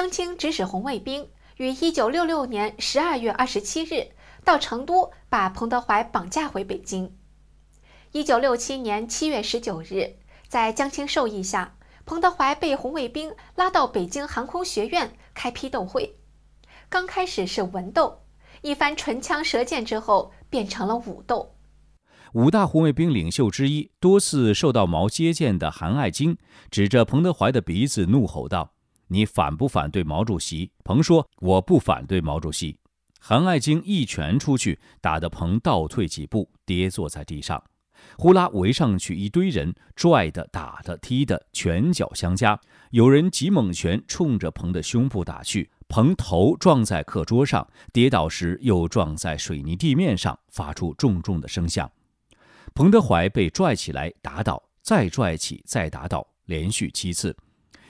江青指使红卫兵于1966年12月27日到成都把彭德怀绑架回北京。1967年7月19日，在江青授意下，彭德怀被红卫兵拉到北京航空学院开批斗会。刚开始是文斗，一番唇枪舌剑之后，变成了武斗。五大红卫兵领袖之一、多次受到毛接见的韩爱京，指着彭德怀的鼻子怒吼道。你反不反对毛主席？彭说：“我不反对毛主席。”韩爱晶一拳出去，打得彭倒退几步，跌坐在地上。呼啦围上去一堆人，拽的、打的、踢的，拳脚相加。有人急猛拳冲着彭的胸部打去，彭头撞在课桌上，跌倒时又撞在水泥地面上，发出重重的声响。彭德怀被拽起来，打倒，再拽起，再打倒，连续七次。